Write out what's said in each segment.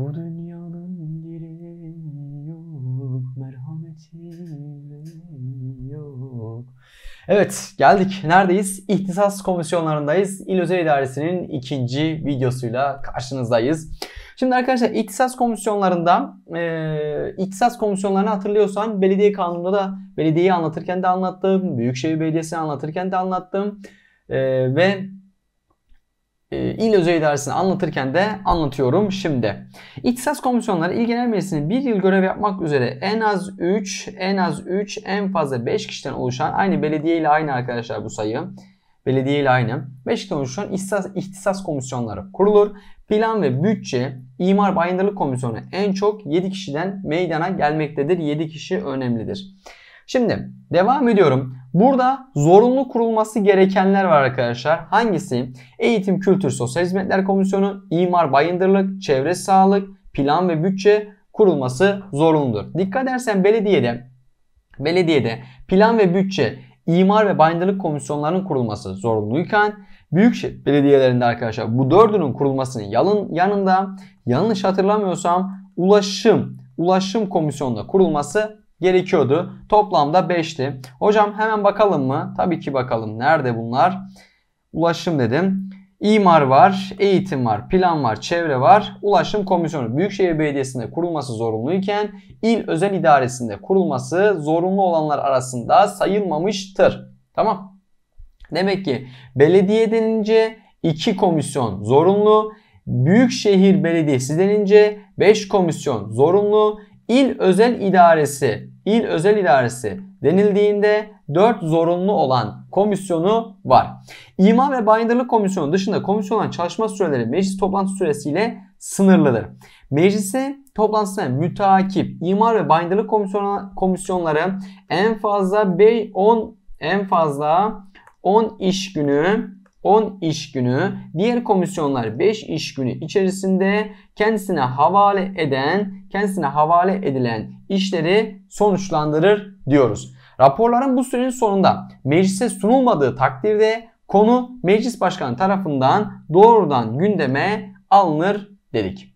Bu dünyanın yeri yok, merhameti yok. Evet, geldik. Neredeyiz? İhtisas komisyonlarındayız. İl Özel İdaresi'nin ikinci videosuyla karşınızdayız. Şimdi arkadaşlar ihtisas komisyonlarında, e, ihtisas komisyonlarını hatırlıyorsan belediye kanununda da belediyeyi anlatırken de anlattım, Büyükşehir Belediyesi'ni anlatırken de anlattım. E, ve ee, il özey dersini anlatırken de anlatıyorum şimdi. İhtisas komisyonları il genel meclisinin bir yıl görev yapmak üzere en az 3, en az 3, en fazla 5 kişiden oluşan aynı belediye ile aynı arkadaşlar bu sayı. Belediye ile aynı. 5 kişiden oluşan ihtisas, ihtisas komisyonları kurulur. Plan ve bütçe, imar bayındırlık komisyonu en çok 7 kişiden meydana gelmektedir. 7 kişi önemlidir. Şimdi devam ediyorum. Burada zorunlu kurulması gerekenler var arkadaşlar. Hangisi? Eğitim, Kültür, Sosyal Hizmetler Komisyonu, İmar, Bayındırlık, Çevre Sağlık, Plan ve Bütçe kurulması zorunludur. Dikkat edersen belediyede belediyede plan ve bütçe, imar ve bayındırlık komisyonlarının kurulması zorunluyken büyükşehir belediyelerinde arkadaşlar bu dördünün kurulmasının yalın, yanında yanlış hatırlamıyorsam ulaşım ulaşım komisyonunda kurulması gerekiyordu. Toplamda 5'ti. Hocam hemen bakalım mı? Tabii ki bakalım. Nerede bunlar? Ulaşım dedim. İmar var, eğitim var, plan var, çevre var. Ulaşım Komisyonu Büyükşehir Belediyesi'nde kurulması zorunluyken il özel idaresinde kurulması zorunlu olanlar arasında sayılmamıştır. Tamam. Demek ki belediye denince 2 komisyon zorunlu, Büyükşehir Belediyesi denince 5 komisyon zorunlu, İl özel idaresi il özel idaresi denildiğinde 4 zorunlu olan komisyonu var. İma ve bayındırlık komisyonu dışında komisyonun çalışma süreleri meclis toplantı süresiyle sınırlıdır. Meclisi toplantısına mütakip imar ve bayındırlık komisyonları en fazla 10 en fazla 10 iş günü 10 iş günü, diğer komisyonlar 5 iş günü içerisinde kendisine havale eden, kendisine havale edilen işleri sonuçlandırır diyoruz. Raporların bu sürenin sonunda meclise sunulmadığı takdirde konu meclis başkanı tarafından doğrudan gündeme alınır dedik.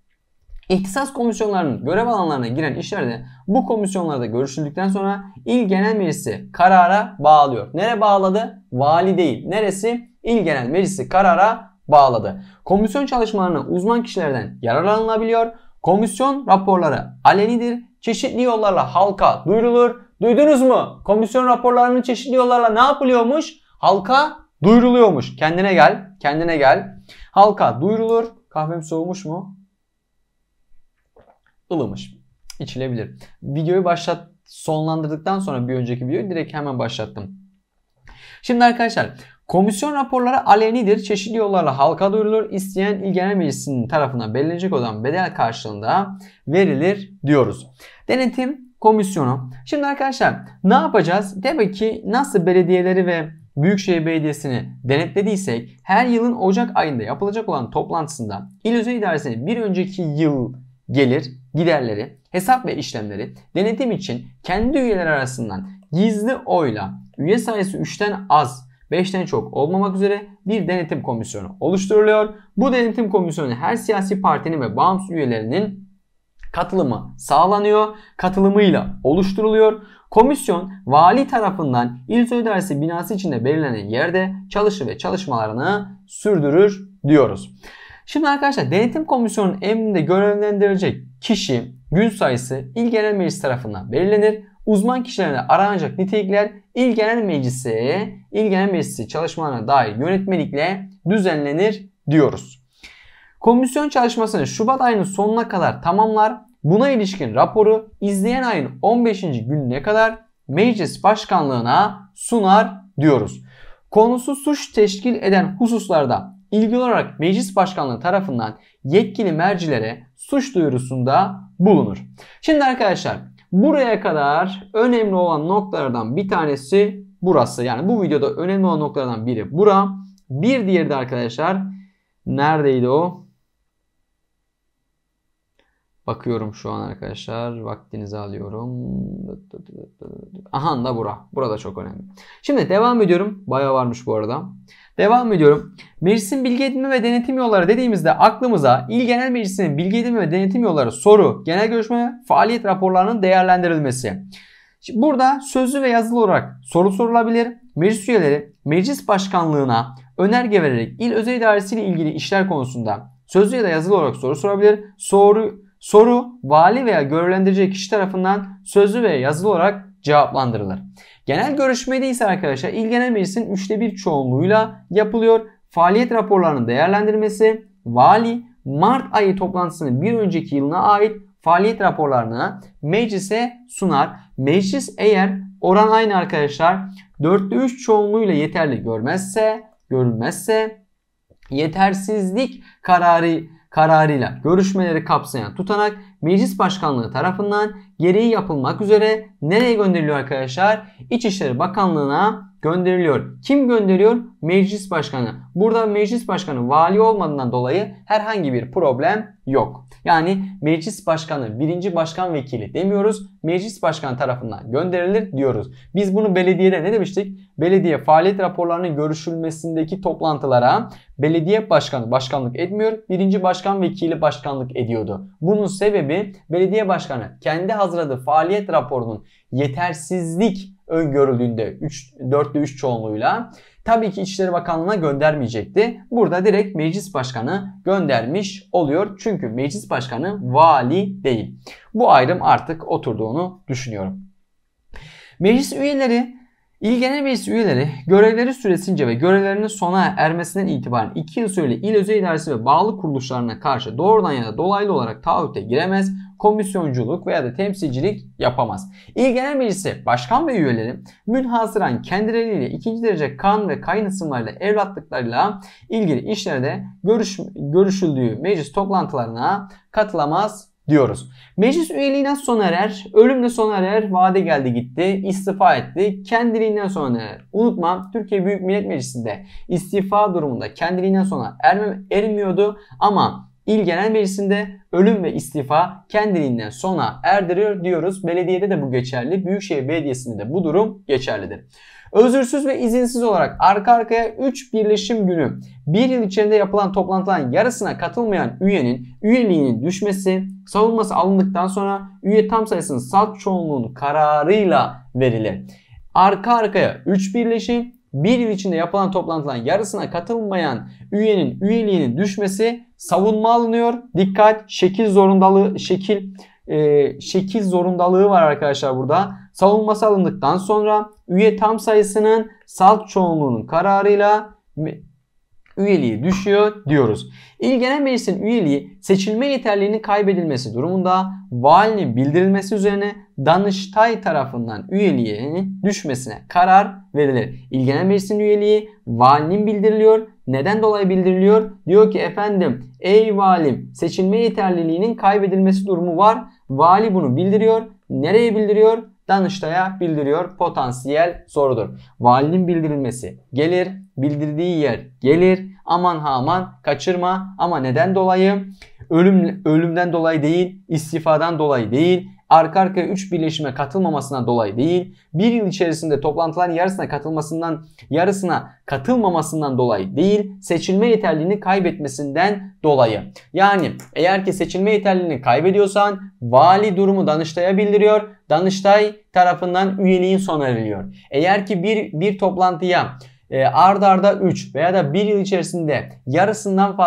İhtisas komisyonlarının görev alanlarına giren işlerde bu komisyonlarda görüşüldükten sonra il genel meclisi karara bağlıyor. Nere bağladı? Vali değil. Neresi? İl Genel Meclisi karara bağladı. Komisyon çalışmalarına uzman kişilerden yararlanılabiliyor. Komisyon raporları alenidir. Çeşitli yollarla halka duyurulur. Duydunuz mu? Komisyon raporlarının çeşitli yollarla ne yapılıyormuş? Halka duyuruluyormuş. Kendine gel, kendine gel. Halka duyurulur. Kahvem soğumuş mu? Ilımış. İçilebilir. Videoyu başlat sonlandırdıktan sonra bir önceki videoyu direkt hemen başlattım. Şimdi arkadaşlar Komisyon raporları alenidir. Çeşitli yollarla halka duyurulur. İsteyen İl Genel Meclisi'nin tarafından belirlenecek olan bedel karşılığında verilir diyoruz. Denetim komisyonu. Şimdi arkadaşlar ne yapacağız? Demek ki nasıl belediyeleri ve Büyükşehir Belediyesi'ni denetlediysek her yılın Ocak ayında yapılacak olan toplantısında İl Özel İdaresi'nin bir önceki yıl gelir, giderleri, hesap ve işlemleri denetim için kendi üyeler arasından gizli oyla üye sayısı 3'ten az 5'ten çok olmamak üzere bir denetim komisyonu oluşturuluyor. Bu denetim komisyonu her siyasi partinin ve bağımsız üyelerinin katılımı sağlanıyor. Katılımıyla oluşturuluyor. Komisyon vali tarafından il Södersi binası içinde belirlenen yerde çalışır ve çalışmalarını sürdürür diyoruz. Şimdi arkadaşlar denetim komisyonunun emrinde görevlendirecek kişi gün sayısı İl Genel Meclis tarafından belirlenir uzman kişilerle aranacak nitelikler ilgilenen Genel Meclisi, İl Meclisi çalışmalarına dair yönetmelikle düzenlenir diyoruz. Komisyon çalışmasını Şubat ayının sonuna kadar tamamlar. Buna ilişkin raporu izleyen ayın 15. gününe kadar meclis başkanlığına sunar diyoruz. Konusu suç teşkil eden hususlarda ilgili olarak meclis başkanlığı tarafından yetkili mercilere suç duyurusunda bulunur. Şimdi arkadaşlar Buraya kadar önemli olan noktalardan bir tanesi burası. Yani bu videoda önemli olan noktalardan biri bura. Bir diğeri de arkadaşlar neredeydi o? Bakıyorum şu an arkadaşlar. Vaktinizi alıyorum. Aha da bura. Burada çok önemli. Şimdi devam ediyorum. Baya varmış bu arada. Devam ediyorum. Meclisin bilgi edinme ve denetim yolları dediğimizde aklımıza İl Genel Meclisi'nin bilgi edinme ve denetim yolları soru, genel görüşme, faaliyet raporlarının değerlendirilmesi. Şimdi burada sözlü ve yazılı olarak soru sorulabilir. Meclis üyeleri meclis başkanlığına önerge vererek il özel idaresi ilgili işler konusunda sözlü ya da yazılı olarak soru sorabilir. Soru, soru vali veya görevlendirecek kişi tarafından sözlü veya yazılı olarak cevaplandırılır. Genel görüşmede ise arkadaşlar ilgilenen meclisin üçte bir çoğunluğuyla yapılıyor. Faaliyet raporlarının değerlendirmesi, vali Mart ayı toplantısının bir önceki yılına ait faaliyet raporlarını meclise sunar. Meclis eğer oran aynı arkadaşlar 4'te 3 çoğunluğuyla yeterli görmezse görülmezse yetersizlik kararı kararıyla görüşmeleri kapsayan tutanak meclis başkanlığı tarafından gereği yapılmak üzere nereye gönderiliyor arkadaşlar? İçişleri Bakanlığı'na gönderiliyor. Kim gönderiyor? Meclis Başkanı. Burada meclis başkanı vali olmadığından dolayı herhangi bir problem yok. Yani meclis başkanı birinci başkan vekili demiyoruz. Meclis başkanı tarafından gönderilir diyoruz. Biz bunu belediyede ne demiştik? Belediye faaliyet raporlarının görüşülmesindeki toplantılara belediye başkanı başkanlık etmiyor. Birinci başkan vekili başkanlık ediyordu. Bunun sebebi belediye başkanı kendi hazır hazırladığı faaliyet raporunun yetersizlik öngörüldüğünde 3, 4'lü 3 çoğunluğuyla tabii ki İçişleri Bakanlığı'na göndermeyecekti. Burada direkt meclis başkanı göndermiş oluyor. Çünkü meclis başkanı vali değil. Bu ayrım artık oturduğunu düşünüyorum. Meclis üyeleri İl Genel Meclis üyeleri görevleri süresince ve görevlerinin sona ermesinden itibaren 2 yıl süreli il özel idaresi ve bağlı kuruluşlarına karşı doğrudan ya da dolaylı olarak taahhüte giremez, komisyonculuk veya da temsilcilik yapamaz. İl Genel Meclisi başkan ve üyeleri münhasıran kendileriyle ikinci derece kan ve kayın ısımlarıyla evlatlıklarıyla ilgili işlerde görüş, görüşüldüğü meclis toplantılarına katılamaz diyoruz. Meclis üyeliğine sona erer, ölümle sona erer, vade geldi gitti, istifa etti, kendiliğinden sona erer. Unutma Türkiye Büyük Millet Meclisi'nde istifa durumunda kendiliğinden sonra ermem ermiyordu ama İl birisinde ölüm ve istifa kendiliğinden sona erdiriyor diyoruz. Belediyede de bu geçerli. Büyükşehir Belediyesi'nde de bu durum geçerlidir. Özürsüz ve izinsiz olarak arka arkaya 3 birleşim günü bir yıl içinde yapılan toplantıların yarısına katılmayan üyenin üyeliğinin düşmesi, savunması alındıktan sonra üye tam sayısının salt çoğunluğun kararıyla verilir. Arka arkaya 3 birleşim, bir yıl içinde yapılan toplantıların yarısına katılmayan üyenin üyeliğinin düşmesi savunma alınıyor. Dikkat şekil zorundalığı şekil e, şekil zorundalığı var arkadaşlar burada. Savunması alındıktan sonra üye tam sayısının salt çoğunluğunun kararıyla üyeliği düşüyor diyoruz. İl Genel Meclis'in üyeliği seçilme yeterliğinin kaybedilmesi durumunda valinin bildirilmesi üzerine Danıştay tarafından üyeliğe düşmesine karar verilir. İl Genel Meclis'in üyeliği valinin bildiriliyor neden dolayı bildiriliyor? Diyor ki efendim ey valim seçilme yeterliliğinin kaybedilmesi durumu var. Vali bunu bildiriyor. Nereye bildiriyor? Danıştay'a bildiriyor potansiyel sorudur. Valinin bildirilmesi gelir, bildirdiği yer gelir. Aman ha aman kaçırma ama neden dolayı? Ölüm, ölümden dolayı değil, istifadan dolayı değil, arka arkaya 3 birleşime katılmamasına dolayı değil, bir yıl içerisinde toplantıların yarısına katılmasından, yarısına katılmamasından dolayı değil, seçilme yeterliliğini kaybetmesinden dolayı. Yani eğer ki seçilme yeterliliğini kaybediyorsan vali durumu Danıştay'a bildiriyor. Danıştay tarafından üyeliğin sona eriliyor. Eğer ki bir, bir toplantıya e, arda arda 3 veya da bir yıl içerisinde yarısından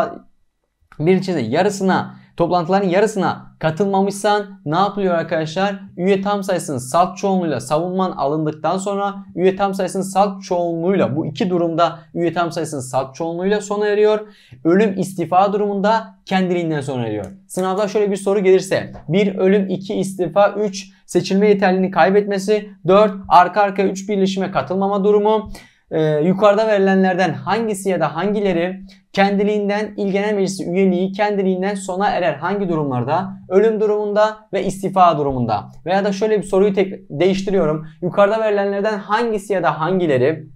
bir içinde yarısına Toplantıların yarısına katılmamışsan ne yapılıyor arkadaşlar? Üye tam sayısının salt çoğunluğuyla savunman alındıktan sonra üye tam sayısının salt çoğunluğuyla bu iki durumda üye tam sayısının salt çoğunluğuyla sona eriyor. Ölüm istifa durumunda kendiliğinden sona eriyor. Sınavda şöyle bir soru gelirse 1 ölüm 2 istifa 3 seçilme yeterliliğini kaybetmesi 4 arka arkaya 3 birleşime katılmama durumu e, yukarıda verilenlerden hangisi ya da hangileri kendiliğinden İl Genel Meclisi üyeliği kendiliğinden sona erer hangi durumlarda? Ölüm durumunda ve istifa durumunda. Veya da şöyle bir soruyu tek değiştiriyorum. Yukarıda verilenlerden hangisi ya da hangileri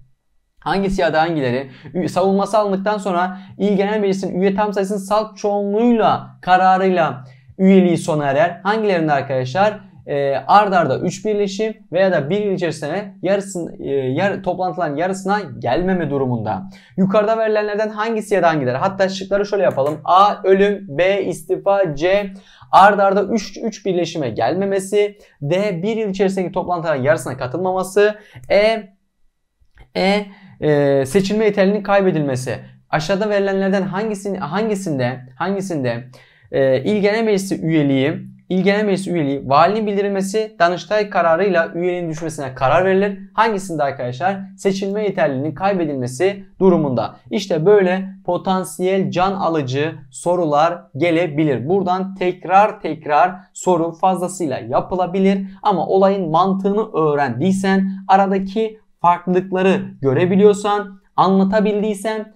Hangisi ya da hangileri savunması alındıktan sonra İl Genel Meclisi'nin üye tam sayısının salt çoğunluğuyla kararıyla üyeliği sona erer. Hangilerinde arkadaşlar? e, ard arda 3 birleşim veya da bir yıl içerisinde yarısın, e, yar, toplantıların yarısına gelmeme durumunda. Yukarıda verilenlerden hangisi ya da hangileri? Hatta şıkları şöyle yapalım. A. Ölüm B. istifa C. Ard arda 3, 3 birleşime gelmemesi D. Bir yıl içerisindeki toplantıların yarısına katılmaması E. E. e seçilme yeterliliğinin kaybedilmesi. Aşağıda verilenlerden hangisini, hangisinde hangisinde e, İl Meclisi üyeliği ilgilenen meclis üyeliği, valinin bildirilmesi, danıştay kararıyla üyeliğin düşmesine karar verilir. Hangisinde arkadaşlar? Seçilme yeterliliğinin kaybedilmesi durumunda. İşte böyle potansiyel can alıcı sorular gelebilir. Buradan tekrar tekrar soru fazlasıyla yapılabilir. Ama olayın mantığını öğrendiysen, aradaki farklılıkları görebiliyorsan, anlatabildiysen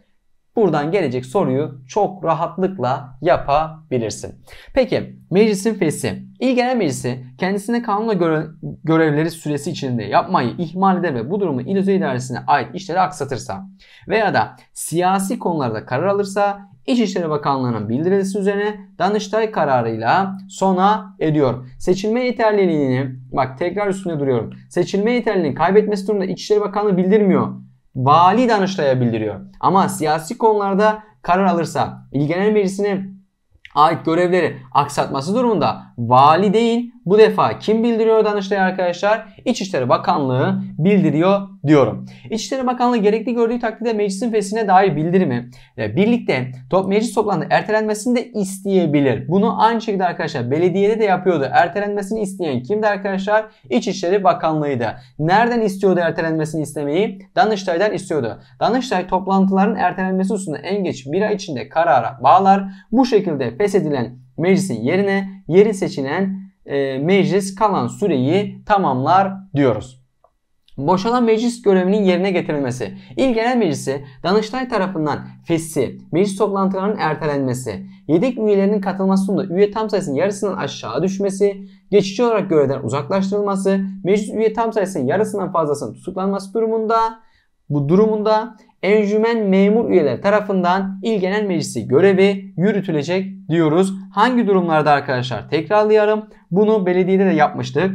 Buradan gelecek soruyu çok rahatlıkla yapabilirsin. Peki meclisin fesi. İl Genel Meclisi kendisine kanunla göre, görevleri süresi içinde yapmayı ihmal eder ve bu durumu il özel idaresine ait işleri aksatırsa veya da siyasi konularda karar alırsa İçişleri Bakanlığı'nın bildirilmesi üzerine Danıştay kararıyla sona ediyor. Seçilme yeterliliğini bak tekrar üstüne duruyorum. Seçilme yeterliliğini kaybetmesi durumunda İçişleri Bakanlığı bildirmiyor vali Danıştay'a bildiriyor. Ama siyasi konularda karar alırsa ilgilenen Genel Meclisi'ne ait görevleri aksatması durumunda vali değil bu defa kim bildiriyor Danıştay arkadaşlar? İçişleri Bakanlığı bildiriyor diyorum. İçişleri Bakanlığı gerekli gördüğü takdirde meclisin fesine dair bildirimi ve birlikte top meclis toplantı ertelenmesini de isteyebilir. Bunu aynı şekilde arkadaşlar belediyede de yapıyordu. Ertelenmesini isteyen kimdi arkadaşlar? İçişleri Bakanlığı'ydı. Nereden istiyordu ertelenmesini istemeyi? Danıştay'dan istiyordu. Danıştay toplantıların ertelenmesi hususunda en geç bir ay içinde karara bağlar. Bu şekilde feshedilen meclisin yerine yeri seçilen e, meclis kalan süreyi tamamlar diyoruz. Boşalan meclis görevinin yerine getirilmesi, İl Genel Meclisi, Danıştay tarafından fesi, meclis toplantılarının ertelenmesi, yedek üyelerinin katılması sonunda üye tam sayısının yarısından aşağı düşmesi, geçici olarak görevden uzaklaştırılması, meclis üye tam sayısının yarısından fazlasının tutuklanması durumunda, bu durumunda enjümen memur üyeleri tarafından İl Genel Meclisi görevi yürütülecek diyoruz. Hangi durumlarda arkadaşlar tekrarlayalım. Bunu belediyede de yapmıştık.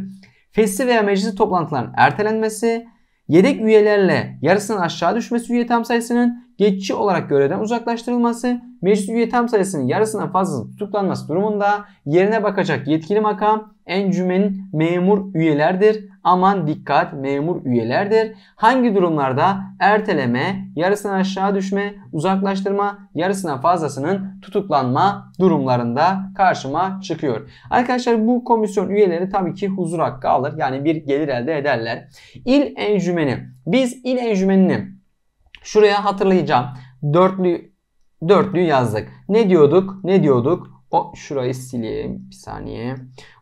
Fesli veya meclisi toplantıların ertelenmesi, yedek üyelerle yarısının aşağı düşmesi üye tam sayısının geçici olarak görevden uzaklaştırılması, meclis üye tam sayısının yarısından fazla tutuklanması durumunda yerine bakacak yetkili makam encümenin memur üyelerdir. Aman dikkat memur üyelerdir. Hangi durumlarda erteleme, yarısına aşağı düşme, uzaklaştırma, yarısına fazlasının tutuklanma durumlarında karşıma çıkıyor. Arkadaşlar bu komisyon üyeleri tabii ki huzur hakkı alır. Yani bir gelir elde ederler. İl enjümeni. Biz il enjümenini şuraya hatırlayacağım. Dörtlü dörtlüyü yazdık. Ne diyorduk? Ne diyorduk? O şurayı sileyim bir saniye.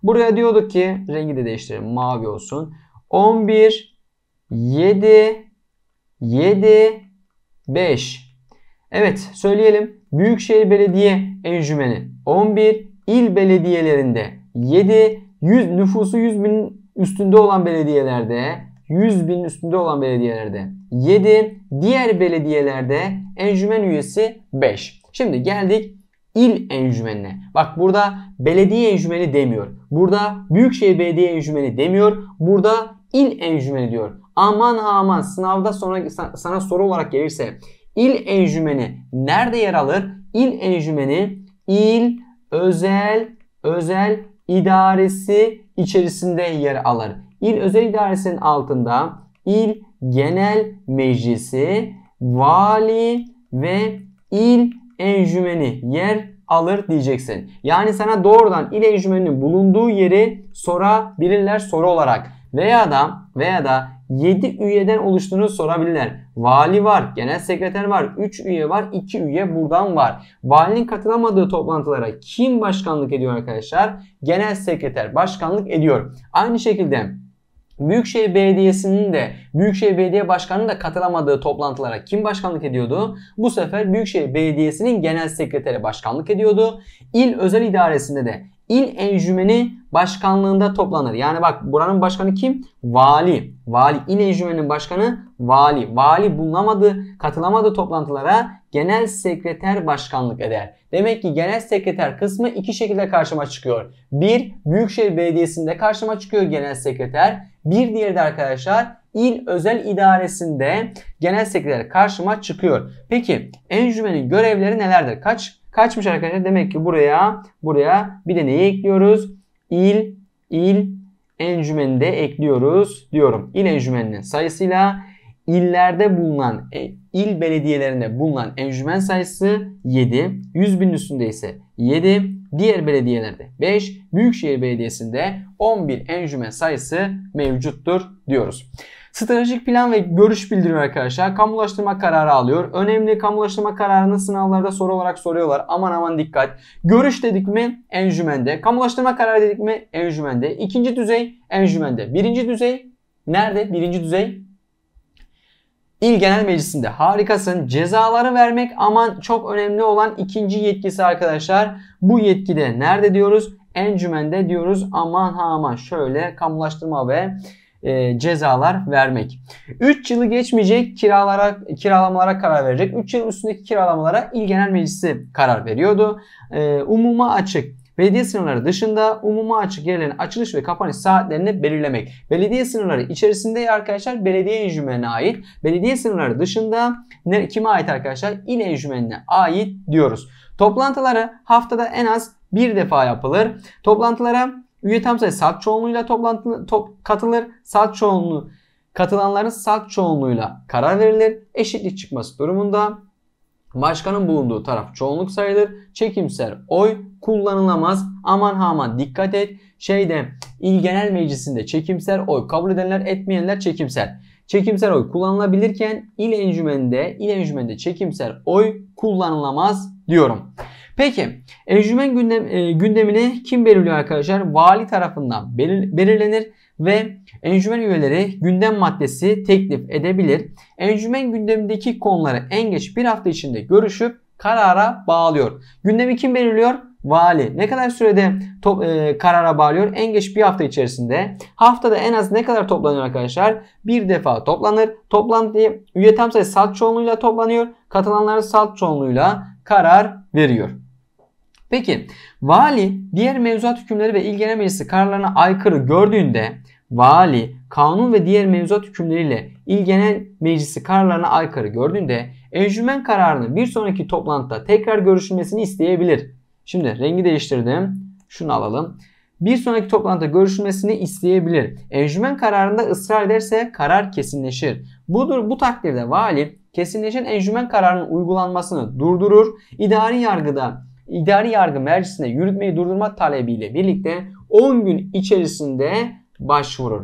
Buraya diyorduk ki rengi de değiştirelim mavi olsun. 11 7 7 5 Evet söyleyelim. Büyükşehir Belediye Enjümeni 11 il belediyelerinde 7 100, nüfusu 100 bin üstünde olan belediyelerde 100 bin üstünde olan belediyelerde 7 diğer belediyelerde enjümen üyesi 5. Şimdi geldik il enjümenine. Bak burada belediye enjümeni demiyor. Burada büyükşehir belediye enjümeni demiyor. Burada il enjümeni diyor. Aman ha aman sınavda sonra sana soru olarak gelirse il enjümeni nerede yer alır? İl enjümeni il özel özel idaresi içerisinde yer alır. İl özel idaresinin altında il genel meclisi, vali ve il enjümeni yer alır diyeceksin. Yani sana doğrudan il enjümeninin bulunduğu yeri sorabilirler soru olarak. Veya da veya da 7 üyeden oluştuğunu sorabilirler. Vali var, genel sekreter var, 3 üye var, 2 üye buradan var. Valinin katılamadığı toplantılara kim başkanlık ediyor arkadaşlar? Genel sekreter başkanlık ediyor. Aynı şekilde Büyükşehir Belediyesi'nin de Büyükşehir Belediye Başkanı'nın da katılamadığı toplantılara kim başkanlık ediyordu? Bu sefer Büyükşehir Belediyesi'nin genel sekreteri başkanlık ediyordu. İl özel İdaresinde de il enjümeni başkanlığında toplanır. Yani bak buranın başkanı kim? Vali. Vali il enjümeninin başkanı vali. Vali bulunamadı, katılamadı toplantılara genel sekreter başkanlık eder. Demek ki genel sekreter kısmı iki şekilde karşıma çıkıyor. Bir, Büyükşehir Belediyesi'nde karşıma çıkıyor genel sekreter. Bir diğeri de arkadaşlar il özel idaresinde genel sekreter karşıma çıkıyor. Peki enjümenin görevleri nelerdir? Kaç kaçmış arkadaşlar? Demek ki buraya buraya bir de neyi ekliyoruz? İl il enjümenini ekliyoruz diyorum. İl enjümeninin sayısıyla illerde bulunan e, il belediyelerinde bulunan enjümen sayısı 7. 100 bin üstünde ise 7. Diğer belediyelerde 5, Büyükşehir Belediyesi'nde 11 enjümen sayısı mevcuttur diyoruz. Stratejik plan ve görüş bildirimi arkadaşlar. Kamulaştırma kararı alıyor. Önemli kamulaştırma kararını sınavlarda soru olarak soruyorlar. Aman aman dikkat. Görüş dedik mi enjümende. Kamulaştırma kararı dedik mi enjümende. İkinci düzey enjümende. Birinci düzey nerede? Birinci düzey İl Genel Meclisi'nde harikasın. Cezaları vermek aman çok önemli olan ikinci yetkisi arkadaşlar. Bu yetkide nerede diyoruz? Encümende diyoruz aman ha aman şöyle kamulaştırma ve e, cezalar vermek. 3 yılı geçmeyecek kiralara kiralamalara karar verecek. 3 yıl üstündeki kiralamalara İl Genel Meclisi karar veriyordu. E, umuma açık belediye sınırları dışında umuma açık yerlerin açılış ve kapanış saatlerini belirlemek. Belediye sınırları içerisinde arkadaşlar belediye ecümenine ait. Belediye sınırları dışında kime ait arkadaşlar? İl ecümenine ait diyoruz. Toplantıları haftada en az bir defa yapılır. Toplantılara üye tam sayı saat çoğunluğuyla toplantı, top, katılır. Saat çoğunluğu katılanların saat çoğunluğuyla karar verilir. Eşitlik çıkması durumunda Başkanın bulunduğu taraf çoğunluk sayılır. Çekimser oy kullanılamaz. Aman haman dikkat et. Şeyde il genel meclisinde çekimser oy kabul edenler etmeyenler çekimser. Çekimser oy kullanılabilirken il encümeninde, il encümeninde çekimser oy kullanılamaz diyorum. Peki encümen gündem, e, gündemini kim belirliyor arkadaşlar? Vali tarafından belir, belirlenir ve Enjümen üyeleri gündem maddesi teklif edebilir. Enjümen gündemindeki konuları en geç bir hafta içinde görüşüp karara bağlıyor. Gündemi kim belirliyor? Vali ne kadar sürede top, e, karara bağlıyor? En geç bir hafta içerisinde. Haftada en az ne kadar toplanıyor arkadaşlar? Bir defa toplanır. Toplantı üye tam sayı salt çoğunluğuyla toplanıyor. Katılanların salt çoğunluğuyla karar veriyor. Peki vali diğer mevzuat hükümleri ve ilgilenen meclisi kararlarına aykırı gördüğünde vali, kanun ve diğer mevzuat hükümleriyle ilgilenen meclisi kararlarına aykırı gördüğünde enjümen kararını bir sonraki toplantıda tekrar görüşülmesini isteyebilir. Şimdi rengi değiştirdim. Şunu alalım. Bir sonraki toplantıda görüşülmesini isteyebilir. Enjümen kararında ısrar ederse karar kesinleşir. Budur bu takdirde vali kesinleşen enjümen kararının uygulanmasını durdurur. İdari yargıda idari yargı mercisinde yürütmeyi durdurma talebiyle birlikte 10 gün içerisinde başvurur.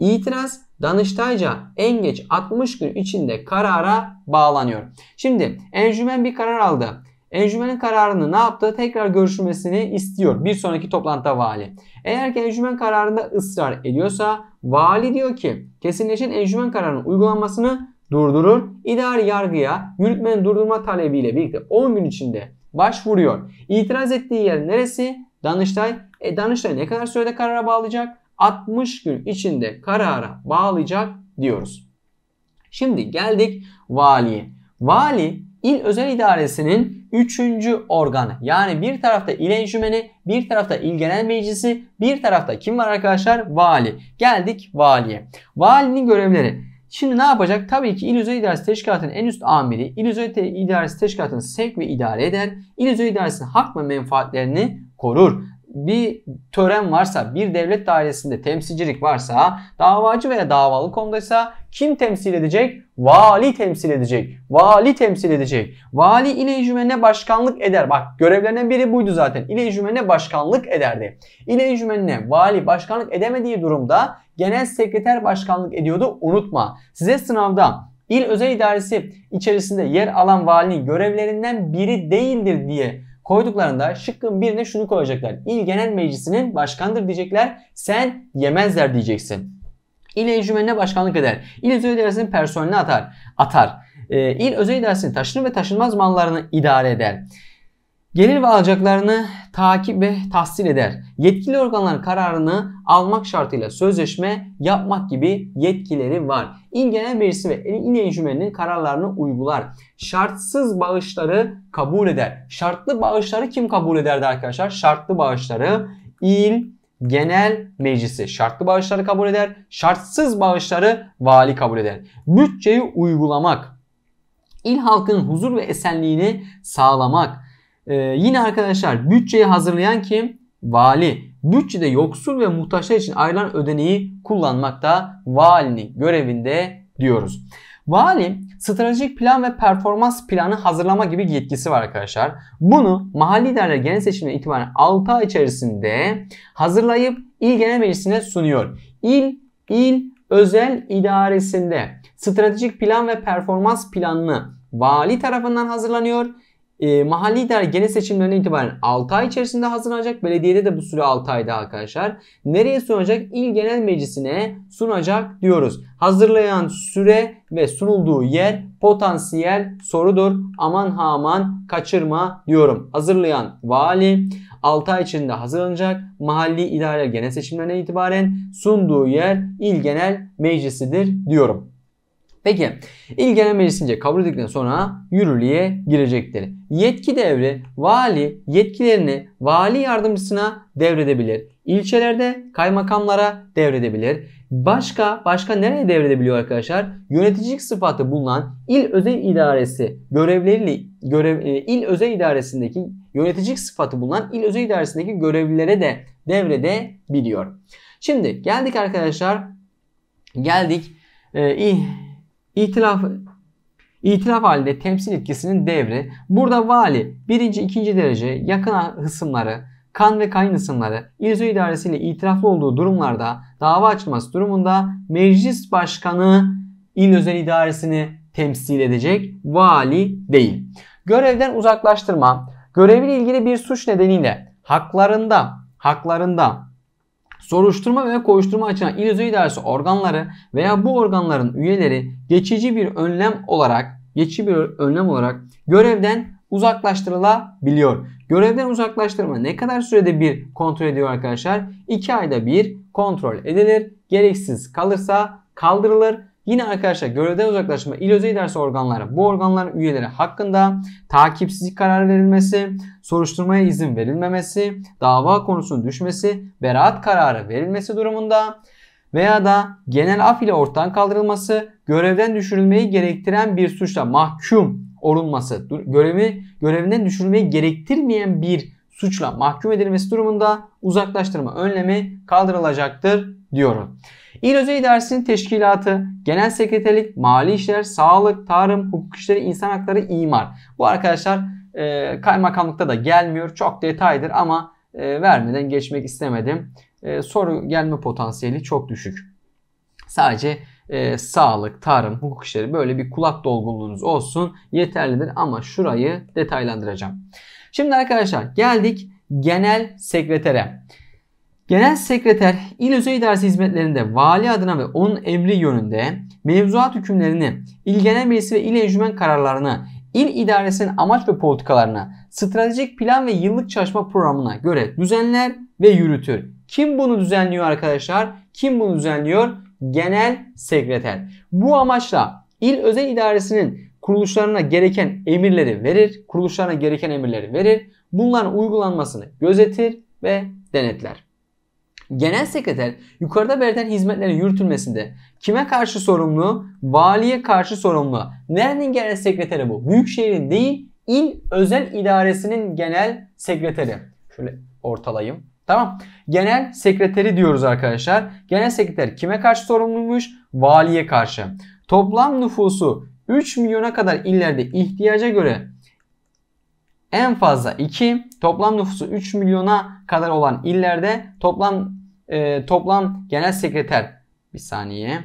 İtiraz Danıştayca en geç 60 gün içinde karara bağlanıyor. Şimdi enjümen bir karar aldı. Enjümenin kararını ne yaptı? Tekrar görüşmesini istiyor. Bir sonraki toplantıda vali. Eğer ki enjümen kararında ısrar ediyorsa vali diyor ki kesinleşen enjümen kararının uygulanmasını durdurur. İdari yargıya yürütmenin durdurma talebiyle birlikte 10 gün içinde başvuruyor. İtiraz ettiği yer neresi? Danıştay. E, Danıştay ne kadar sürede karara bağlayacak? 60 gün içinde karara bağlayacak diyoruz. Şimdi geldik valiye. Vali il özel idaresinin 3. organı. Yani bir tarafta il enjümeni, bir tarafta il genel meclisi, bir tarafta kim var arkadaşlar? Vali. Geldik valiye. Valinin görevleri. Şimdi ne yapacak? Tabii ki İl Özel İdaresi Teşkilatı'nın en üst amiri İl Özel İdaresi Teşkilatı'nı sevk ve idare eder. İl Özel İdaresi'nin hak ve menfaatlerini korur bir tören varsa, bir devlet dairesinde temsilcilik varsa, davacı veya davalı konudaysa kim temsil edecek? Vali temsil edecek. Vali temsil edecek. Vali ile cümene başkanlık eder. Bak görevlerinden biri buydu zaten. İle cümene başkanlık ederdi. İle cümene vali başkanlık edemediği durumda genel sekreter başkanlık ediyordu. Unutma. Size sınavda İl özel idaresi içerisinde yer alan valinin görevlerinden biri değildir diye koyduklarında şıkkın birine şunu koyacaklar. İl Genel Meclisi'nin başkandır diyecekler. Sen yemezler diyeceksin. İl encümenine başkanlık eder. İl özel idaresinin personeline atar. atar. E, il özel idaresinin taşınır ve taşınmaz mallarını idare eder. Gelir ve alacaklarını takip ve tahsil eder. Yetkili organlar kararını almak şartıyla sözleşme yapmak gibi yetkileri var. İl Genel Meclisi ve İl Encümeni'nin kararlarını uygular. Şartsız bağışları kabul eder. Şartlı bağışları kim kabul ederdi arkadaşlar? Şartlı bağışları il Genel Meclisi şartlı bağışları kabul eder. Şartsız bağışları vali kabul eder. Bütçeyi uygulamak, il halkının huzur ve esenliğini sağlamak, ee, yine arkadaşlar bütçeyi hazırlayan kim? Vali. Bütçede yoksul ve muhtaçlar için ayrılan ödeneği kullanmak da valinin görevinde diyoruz. Vali stratejik plan ve performans planı hazırlama gibi yetkisi var arkadaşlar. Bunu mahalli idareler genel seçimine itibaren 6 ay içerisinde hazırlayıp il genel meclisine sunuyor. İl, il özel idaresinde stratejik plan ve performans planını vali tarafından hazırlanıyor e, mahalli idare genel seçimlerine itibaren 6 ay içerisinde hazırlanacak. Belediyede de bu süre 6 ayda arkadaşlar. Nereye sunacak? İl Genel Meclisi'ne sunacak diyoruz. Hazırlayan süre ve sunulduğu yer potansiyel sorudur. Aman ha aman kaçırma diyorum. Hazırlayan vali 6 ay içinde hazırlanacak. Mahalli idare genel seçimlerine itibaren sunduğu yer il genel meclisidir diyorum. Peki il Genel Meclisi'nce kabul edildikten sonra yürürlüğe girecektir. Yetki devri vali yetkilerini vali yardımcısına devredebilir. İlçelerde kaymakamlara devredebilir. Başka başka nereye devredebiliyor arkadaşlar? Yöneticilik sıfatı bulunan il özel idaresi görevleriyle görev e, il özel idaresindeki yöneticilik sıfatı bulunan il özel idaresindeki görevlilere de devredebiliyor. Şimdi geldik arkadaşlar. Geldik. Ee, İtilaf İtilaf halinde temsil etkisinin devri, burada vali birinci ikinci derece yakın hısımları, kan ve kayın hısımları İRZO idaresiyle itiraflı olduğu durumlarda dava açılması durumunda meclis başkanı il özel idaresini temsil edecek vali değil. Görevden uzaklaştırma, görevli ilgili bir suç nedeniyle haklarında, haklarında Soruşturma veya koşturma açılan ilüzyon idaresi organları veya bu organların üyeleri geçici bir önlem olarak geçici bir önlem olarak görevden uzaklaştırılabiliyor. Görevden uzaklaştırma ne kadar sürede bir kontrol ediyor arkadaşlar? 2 ayda bir kontrol edilir. Gereksiz kalırsa kaldırılır Yine arkadaşlar görevden uzaklaşma il ilöze ederse organları bu organlar üyeleri hakkında takipsizlik kararı verilmesi, soruşturmaya izin verilmemesi, dava konusunun düşmesi, beraat kararı verilmesi durumunda veya da genel af ile ortadan kaldırılması, görevden düşürülmeyi gerektiren bir suçla mahkum olunması, görevi görevinden düşürülmeyi gerektirmeyen bir suçla mahkum edilmesi durumunda uzaklaştırma önlemi kaldırılacaktır diyorum. İl Özey Dersin Teşkilatı, Genel Sekreterlik, Mali işler, Sağlık, Tarım, Hukuk işleri, insan Hakları, imar. Bu arkadaşlar e, kaymakamlıkta da gelmiyor. Çok detaydır ama e, vermeden geçmek istemedim. E, soru gelme potansiyeli çok düşük. Sadece e, sağlık, tarım, hukuk işleri böyle bir kulak dolgunluğunuz olsun yeterlidir ama şurayı detaylandıracağım. Şimdi arkadaşlar geldik genel sekretere. Genel Sekreter İl Özel İdaresi hizmetlerinde vali adına ve onun emri yönünde mevzuat hükümlerini, il genel meclisi ve il enjümen kararlarını, il idaresinin amaç ve politikalarına, stratejik plan ve yıllık çalışma programına göre düzenler ve yürütür. Kim bunu düzenliyor arkadaşlar? Kim bunu düzenliyor? Genel Sekreter. Bu amaçla il özel idaresinin kuruluşlarına gereken emirleri verir, kuruluşlarına gereken emirleri verir. Bunların uygulanmasını gözetir ve denetler. Genel sekreter yukarıda belirten hizmetlerin yürütülmesinde kime karşı sorumlu? Valiye karşı sorumlu. Nerenin genel sekreteri bu? Büyükşehir'in değil il özel idaresinin genel sekreteri. Şöyle ortalayayım. Tamam. Genel sekreteri diyoruz arkadaşlar. Genel sekreter kime karşı sorumluymuş? Valiye karşı. Toplam nüfusu 3 milyona kadar illerde ihtiyaca göre en fazla 2, toplam nüfusu 3 milyona kadar olan illerde toplam e, toplam genel sekreter bir saniye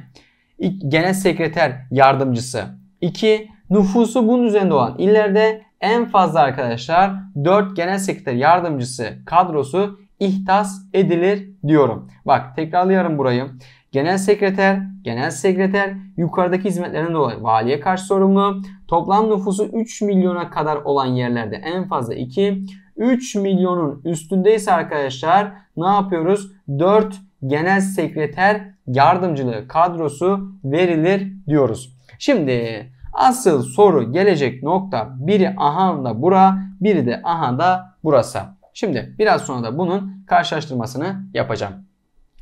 genel sekreter yardımcısı 2 nüfusu bunun üzerinde olan illerde en fazla arkadaşlar 4 genel sekreter yardımcısı kadrosu ihtas edilir diyorum. Bak tekrarlıyorum burayı. Genel sekreter, genel sekreter yukarıdaki hizmetlerden dolayı valiye karşı sorumlu. Toplam nüfusu 3 milyona kadar olan yerlerde en fazla 2, 3 milyonun üstündeyse arkadaşlar ne yapıyoruz? 4 genel sekreter yardımcılığı kadrosu verilir diyoruz. Şimdi asıl soru gelecek nokta biri aha da bura biri de aha da burası. Şimdi biraz sonra da bunun karşılaştırmasını yapacağım.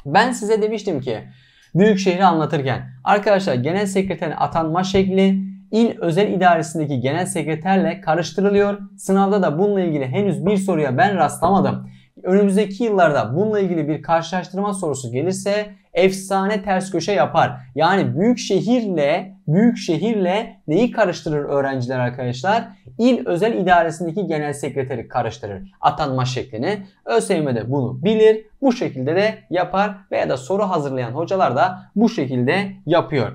Ben size demiştim ki büyük şehri anlatırken arkadaşlar genel sekreterin atanma şekli il özel idaresindeki genel sekreterle karıştırılıyor. Sınavda da bununla ilgili henüz bir soruya ben rastlamadım. Önümüzdeki yıllarda bununla ilgili bir karşılaştırma sorusu gelirse efsane ters köşe yapar. Yani büyük şehirle büyük şehirle neyi karıştırır öğrenciler arkadaşlar? İl özel idaresindeki genel sekreteri karıştırır atanma şeklini. ÖSYM de bunu bilir. Bu şekilde de yapar veya da soru hazırlayan hocalar da bu şekilde yapıyor.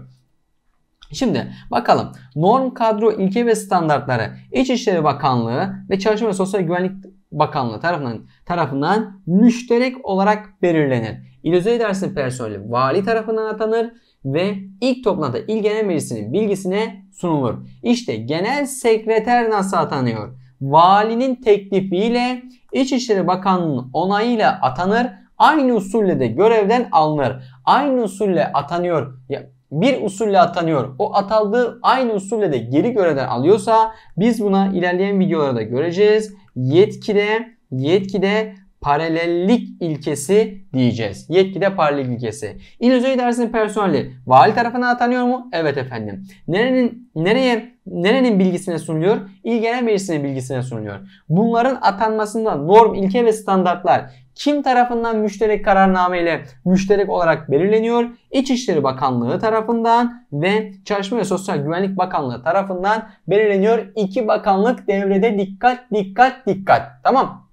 Şimdi bakalım norm kadro ilke ve standartları İçişleri Bakanlığı ve Çalışma ve Sosyal Güvenlik Bakanlığı tarafından tarafından müşterek olarak belirlenir. İl özel personeli vali tarafından atanır ve ilk toplantıda İl Genel Meclisi'nin bilgisine sunulur. İşte genel sekreter nasıl atanıyor? Valinin teklifiyle İçişleri Bakanlığı'nın onayıyla atanır. Aynı usulle de görevden alınır. Aynı usulle atanıyor. Ya, bir usulle atanıyor. O ataldığı aynı usulle de geri görevden alıyorsa biz buna ilerleyen videolarda göreceğiz. Yetkide yetkide paralellik ilkesi diyeceğiz. Yetkide paralellik ilkesi. İl Özey dersinin personeli vali tarafından atanıyor mu? Evet efendim. Nerenin nereye nerenin bilgisine sunuluyor? İl Genel Meclisi'nin bilgisine sunuluyor. Bunların atanmasında norm, ilke ve standartlar kim tarafından müşterek kararname ile müşterek olarak belirleniyor? İçişleri Bakanlığı tarafından ve Çalışma ve Sosyal Güvenlik Bakanlığı tarafından belirleniyor. İki bakanlık devrede dikkat dikkat dikkat. Tamam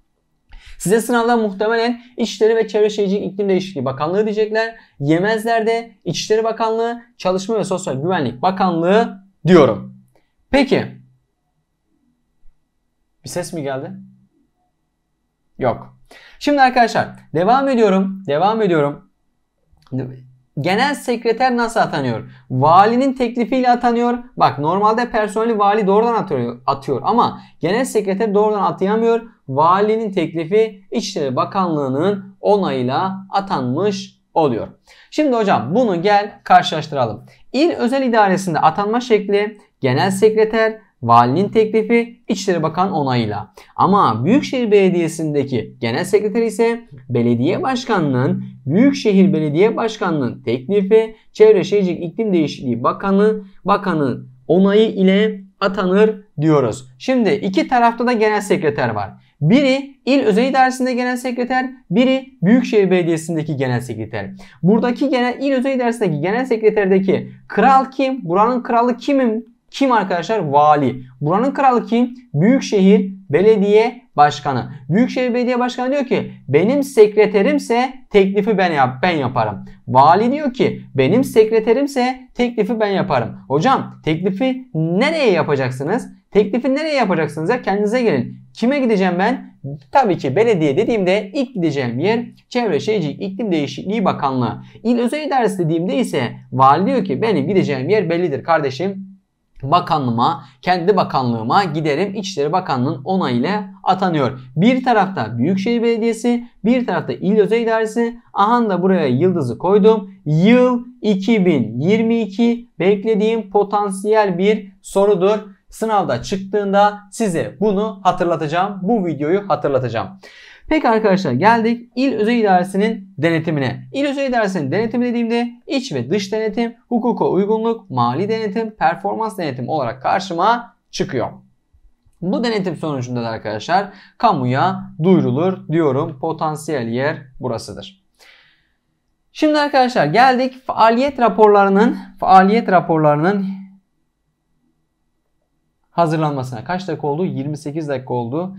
Size sınavda muhtemelen İçişleri ve Çevre Şehircilik İklim Değişikliği Bakanlığı diyecekler. Yemezler de İçişleri Bakanlığı, Çalışma ve Sosyal Güvenlik Bakanlığı diyorum. Peki. Bir ses mi geldi? Yok. Şimdi arkadaşlar devam ediyorum. Devam ediyorum. Genel sekreter nasıl atanıyor? Valinin teklifiyle atanıyor. Bak normalde personeli vali doğrudan atıyor, atıyor ama genel sekreter doğrudan atayamıyor valinin teklifi İçişleri Bakanlığı'nın onayıyla atanmış oluyor. Şimdi hocam bunu gel karşılaştıralım. İl özel idaresinde atanma şekli genel sekreter, valinin teklifi İçişleri Bakan onayıyla. Ama Büyükşehir Belediyesi'ndeki genel sekreter ise belediye başkanının, Büyükşehir Belediye Başkanının teklifi Çevre Şehircilik İklim Değişikliği Bakanı, Bakanı onayı ile atanır diyoruz. Şimdi iki tarafta da genel sekreter var. Biri il özel idaresinde genel sekreter, biri Büyükşehir Belediyesi'ndeki genel sekreter. Buradaki genel il özel idaresindeki genel sekreterdeki kral kim? Buranın kralı kimim? Kim arkadaşlar? Vali. Buranın kralı kim? Büyükşehir Belediye Başkanı. Büyükşehir Belediye Başkanı diyor ki benim sekreterimse teklifi ben yap ben yaparım. Vali diyor ki benim sekreterimse teklifi ben yaparım. Hocam teklifi nereye yapacaksınız? Teklifi nereye yapacaksınız ya? Kendinize gelin. Kime gideceğim ben? Tabii ki belediye dediğimde ilk gideceğim yer Çevre Şehircilik İklim Değişikliği Bakanlığı. İl Özel İdaresi dediğimde ise vali diyor ki benim gideceğim yer bellidir kardeşim bakanlığıma, kendi bakanlığıma giderim. İçişleri Bakanlığı'nın onayıyla atanıyor. Bir tarafta Büyükşehir Belediyesi, bir tarafta İl Özel İdaresi. Aha da buraya yıldızı koydum. Yıl 2022 beklediğim potansiyel bir sorudur sınavda çıktığında size bunu hatırlatacağım. Bu videoyu hatırlatacağım. Peki arkadaşlar geldik il Özel İdaresi'nin denetimine. İl Özel İdaresi'nin denetimi dediğimde iç ve dış denetim, hukuka uygunluk, mali denetim, performans denetim olarak karşıma çıkıyor. Bu denetim sonucunda da arkadaşlar kamuya duyurulur diyorum potansiyel yer burasıdır. Şimdi arkadaşlar geldik faaliyet raporlarının faaliyet raporlarının hazırlanmasına. Kaç dakika oldu? 28 dakika oldu.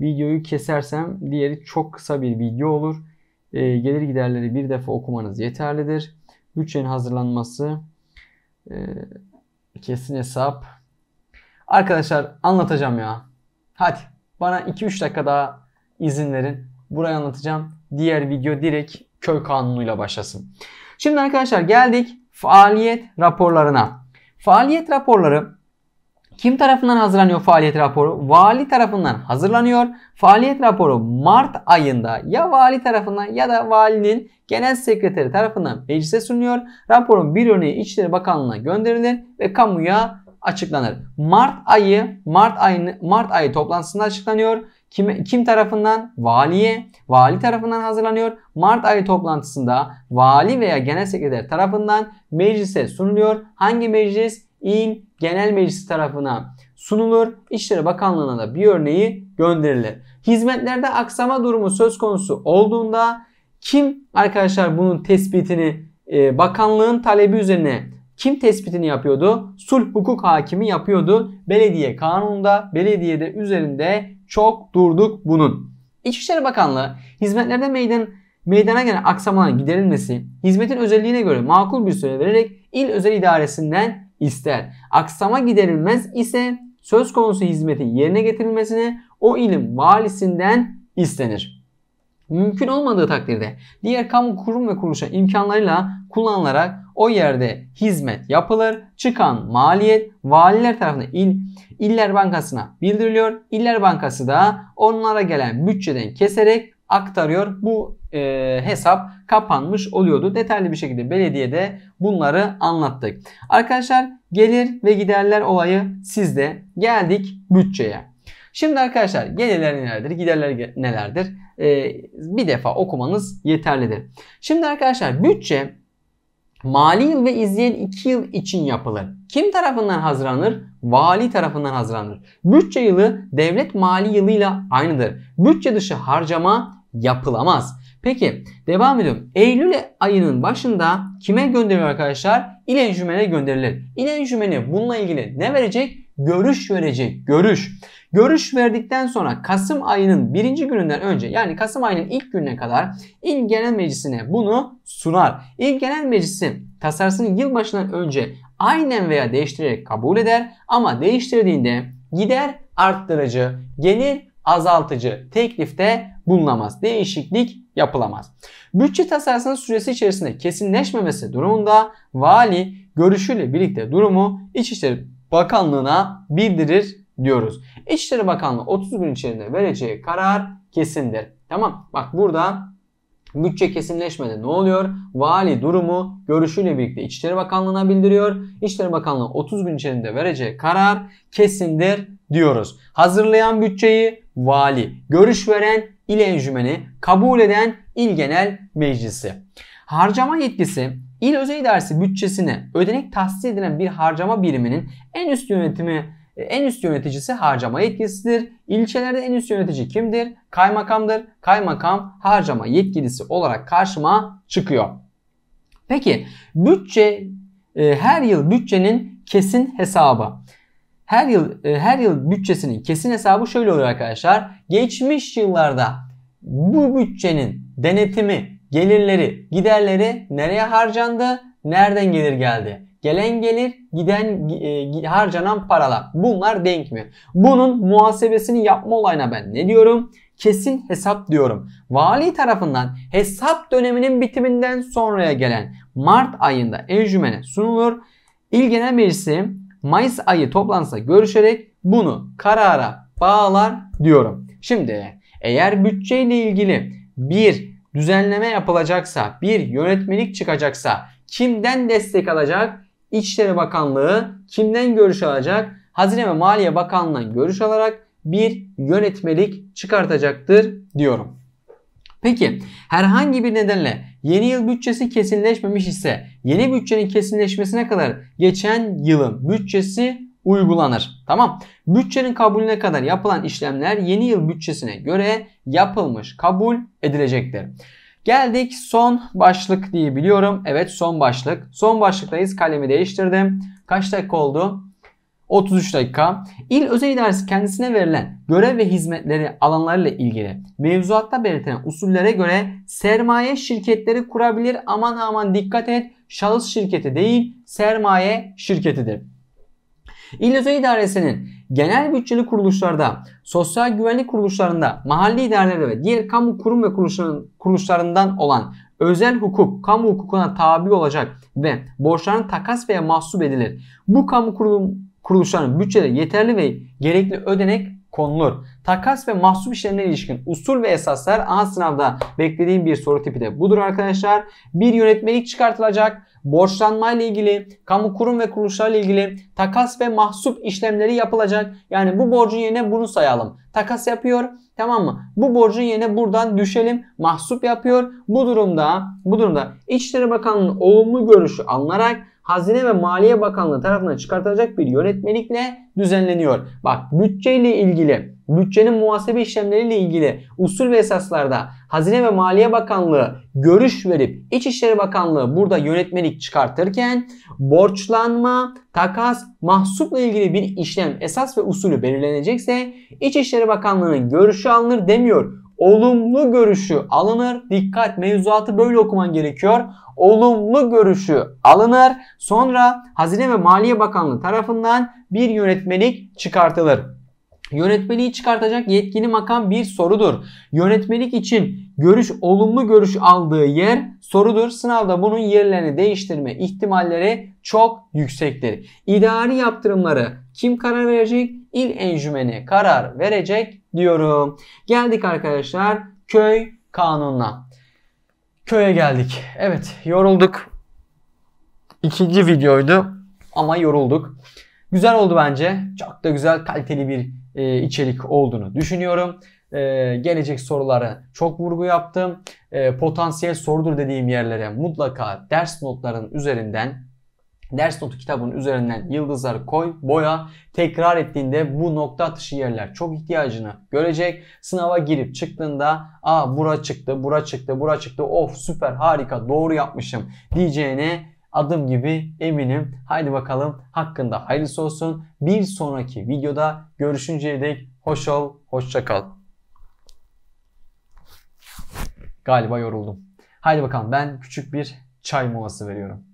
Videoyu kesersem diğeri çok kısa bir video olur. E, gelir giderleri bir defa okumanız yeterlidir. Bütçenin hazırlanması e, kesin hesap. Arkadaşlar anlatacağım ya. Hadi bana 2-3 dakika daha izin verin. Burayı anlatacağım. Diğer video direkt köy kanunuyla başlasın. Şimdi arkadaşlar geldik faaliyet raporlarına. Faaliyet raporları kim tarafından hazırlanıyor faaliyet raporu? Vali tarafından hazırlanıyor. Faaliyet raporu Mart ayında ya vali tarafından ya da valinin genel sekreteri tarafından meclise sunuluyor. Raporun bir örneği İçişleri Bakanlığı'na gönderilir ve kamuya açıklanır. Mart ayı Mart ayını Mart ayı toplantısında açıklanıyor. Kim, kim tarafından? Valiye. Vali tarafından hazırlanıyor. Mart ayı toplantısında vali veya genel sekreter tarafından meclise sunuluyor. Hangi meclis? İl genel meclis tarafına sunulur. İşleri Bakanlığı'na da bir örneği gönderilir. Hizmetlerde aksama durumu söz konusu olduğunda kim arkadaşlar bunun tespitini e, bakanlığın talebi üzerine kim tespitini yapıyordu? Sulh hukuk hakimi yapıyordu. Belediye kanununda, belediyede üzerinde çok durduk bunun. İçişleri Bakanlığı hizmetlerde meydan meydana gelen aksamaların giderilmesi, hizmetin özelliğine göre makul bir süre vererek il özel idaresinden ister. Aksama giderilmez ise söz konusu hizmetin yerine getirilmesine o ilin valisinden istenir. Mümkün olmadığı takdirde diğer kamu kurum ve kuruluşa imkanlarıyla kullanılarak o yerde hizmet yapılır. Çıkan maliyet valiler tarafından il iller Bankası'na bildiriliyor. İller Bankası da onlara gelen bütçeden keserek aktarıyor. Bu e, hesap kapanmış oluyordu. Detaylı bir şekilde belediyede bunları anlattık. Arkadaşlar gelir ve giderler olayı sizde. Geldik bütçeye. Şimdi arkadaşlar gelirler nelerdir, giderler nelerdir? Ee, bir defa okumanız yeterlidir. Şimdi arkadaşlar bütçe mali yıl ve izleyen 2 yıl için yapılır. Kim tarafından hazırlanır? Vali tarafından hazırlanır. Bütçe yılı devlet mali yılıyla aynıdır. Bütçe dışı harcama yapılamaz. Peki devam ediyorum. Eylül ayının başında kime gönderiliyor arkadaşlar? İl enjümene gönderilir. İl enjümeni bununla ilgili ne verecek? Görüş verecek. Görüş. Görüş verdikten sonra Kasım ayının birinci gününden önce yani Kasım ayının ilk gününe kadar İl Genel Meclisi'ne bunu sunar. İl Genel Meclisi tasarısını yılbaşından önce aynen veya değiştirerek kabul eder ama değiştirdiğinde gider arttırıcı, gelir azaltıcı teklifte bulunamaz. Değişiklik yapılamaz. Bütçe tasarısının süresi içerisinde kesinleşmemesi durumunda vali görüşüyle birlikte durumu İçişleri Bakanlığı'na bildirir diyoruz. İçişleri Bakanlığı 30 gün içerisinde vereceği karar kesindir. Tamam bak burada Bütçe kesinleşmedi. Ne oluyor? Vali durumu görüşüyle birlikte İçişleri Bakanlığı'na bildiriyor. İçişleri Bakanlığı 30 gün içerisinde vereceği karar kesindir diyoruz. Hazırlayan bütçeyi vali, görüş veren il enjümeni, kabul eden il genel meclisi. Harcama yetkisi il özel idaresi bütçesine ödenek tahsis edilen bir harcama biriminin en üst yönetimi en üst yöneticisi harcama yetkisidir. İlçelerde en üst yönetici kimdir? Kaymakamdır. Kaymakam harcama yetkilisi olarak karşıma çıkıyor. Peki bütçe e, her yıl bütçenin kesin hesabı her yıl e, her yıl bütçesinin kesin hesabı şöyle oluyor arkadaşlar. Geçmiş yıllarda bu bütçenin denetimi, gelirleri, giderleri nereye harcandı? Nereden gelir geldi? Gelen gelir, giden e, harcanan paralar. Bunlar denk mi? Bunun muhasebesini yapma olayına ben ne diyorum? Kesin hesap diyorum. Vali tarafından hesap döneminin bitiminden sonraya gelen Mart ayında enjümene sunulur. İl Genel Meclisi Mayıs ayı toplantısı görüşerek bunu karara bağlar diyorum. Şimdi eğer bütçeyle ilgili bir düzenleme yapılacaksa, bir yönetmelik çıkacaksa kimden destek alacak? İçişleri Bakanlığı kimden görüş alacak? Hazine ve Maliye Bakanlığı'ndan görüş alarak bir yönetmelik çıkartacaktır diyorum. Peki herhangi bir nedenle yeni yıl bütçesi kesinleşmemiş ise yeni bütçenin kesinleşmesine kadar geçen yılın bütçesi uygulanır. Tamam. Bütçenin kabulüne kadar yapılan işlemler yeni yıl bütçesine göre yapılmış, kabul edilecektir. Geldik son başlık diye biliyorum. Evet son başlık. Son başlıktayız. Kalemi değiştirdim. Kaç dakika oldu? 33 dakika. İl özel idaresi kendisine verilen görev ve hizmetleri alanlarıyla ilgili mevzuatta belirtilen usullere göre sermaye şirketleri kurabilir. Aman aman dikkat et şahıs şirketi değil sermaye şirketidir. İl Özel İdaresi'nin genel bütçeli kuruluşlarda, sosyal güvenlik kuruluşlarında, mahalli idarelerde ve diğer kamu kurum ve kuruluşlarından olan özel hukuk, kamu hukukuna tabi olacak ve borçların takas veya mahsup edilir. Bu kamu kurum kuruluşların bütçede yeterli ve gerekli ödenek konulur. Takas ve mahsup işlemine ilişkin usul ve esaslar A sınavda beklediğim bir soru tipi de budur arkadaşlar. Bir yönetmelik çıkartılacak. Borçlanma ile ilgili, kamu kurum ve kuruluşlarla ilgili takas ve mahsup işlemleri yapılacak. Yani bu borcun yerine bunu sayalım. Takas yapıyor. Tamam mı? Bu borcun yerine buradan düşelim. Mahsup yapıyor. Bu durumda bu durumda İçişleri Bakanlığı'nın olumlu görüşü alınarak Hazine ve Maliye Bakanlığı tarafından çıkartılacak bir yönetmelikle düzenleniyor. Bak bütçeyle ilgili, bütçenin muhasebe işlemleriyle ilgili usul ve esaslarda Hazine ve Maliye Bakanlığı görüş verip İçişleri Bakanlığı burada yönetmelik çıkartırken borçlanma, takas, mahsupla ilgili bir işlem esas ve usulü belirlenecekse İçişleri Bakanlığı'nın görüşü alınır demiyor. Olumlu görüşü alınır. Dikkat mevzuatı böyle okuman gerekiyor. Olumlu görüşü alınır. Sonra Hazine ve Maliye Bakanlığı tarafından bir yönetmelik çıkartılır. Yönetmeliği çıkartacak yetkili makam bir sorudur. Yönetmelik için görüş olumlu görüş aldığı yer sorudur. Sınavda bunun yerlerini değiştirme ihtimalleri çok yüksektir. İdari yaptırımları kim karar verecek? İl enjümeni karar verecek diyorum. Geldik arkadaşlar köy kanununa. Köye geldik. Evet yorulduk. İkinci videoydu ama yorulduk. Güzel oldu bence. Çok da güzel kaliteli bir e, içerik olduğunu düşünüyorum. E, gelecek sorulara çok vurgu yaptım. E, potansiyel sorudur dediğim yerlere mutlaka ders notların üzerinden Ders notu kitabının üzerinden yıldızları koy, boya. Tekrar ettiğinde bu nokta atışı yerler çok ihtiyacını görecek. Sınava girip çıktığında aa bura çıktı, bura çıktı, bura çıktı. Of süper harika doğru yapmışım diyeceğine adım gibi eminim. Haydi bakalım hakkında hayırlısı olsun. Bir sonraki videoda görüşünceye dek hoş ol, hoşça kal. Galiba yoruldum. Haydi bakalım ben küçük bir çay molası veriyorum.